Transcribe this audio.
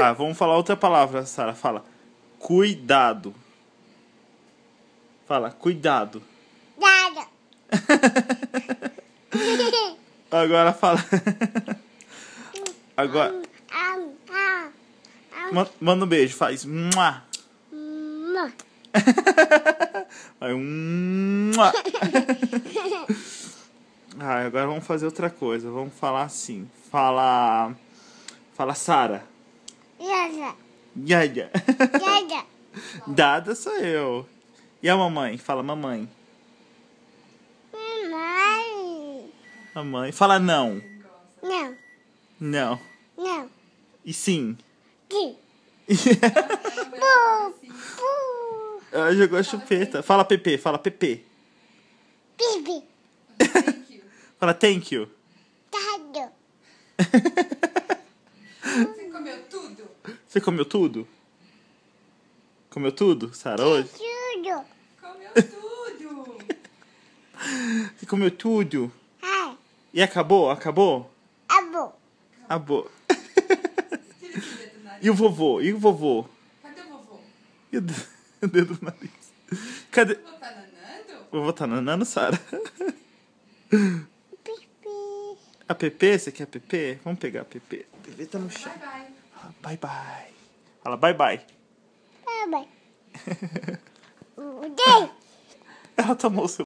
Ah, vamos falar outra palavra, Sara. Fala. Cuidado. Fala, cuidado. Cuidado. Agora fala. Agora. Manda um beijo, faz. Mua. Vai Ah, agora vamos fazer outra coisa. Vamos falar assim. Fala. Fala, Sara. Gaga, Jaja. Dada sou eu. E a mamãe? Fala, mamãe. Mamãe. Mamãe. Fala não. Não. Não. Não. E sim. Sim. Ela jogou a chupeta. Fala Pepe, fala Pepe. Pepe. fala thank you. Thank Você comeu tudo? Comeu tudo, Sara, hoje? Tudo. Comeu tudo. Você comeu tudo? É. E acabou? Acabou? Acabou. Acabou. e o vovô? E o vovô? Cadê o vovô? E o dedo do nariz? Cadê? O vovô tá nanando? O vovô tá nanando, Sara? Pepe. A Pepe? Você quer a Pepe? Vamos pegar a Pepe. A Pepe tá no chão. Bye, bye. Bye bye. Fala bye bye. Bye bye. Ela tomou o seu.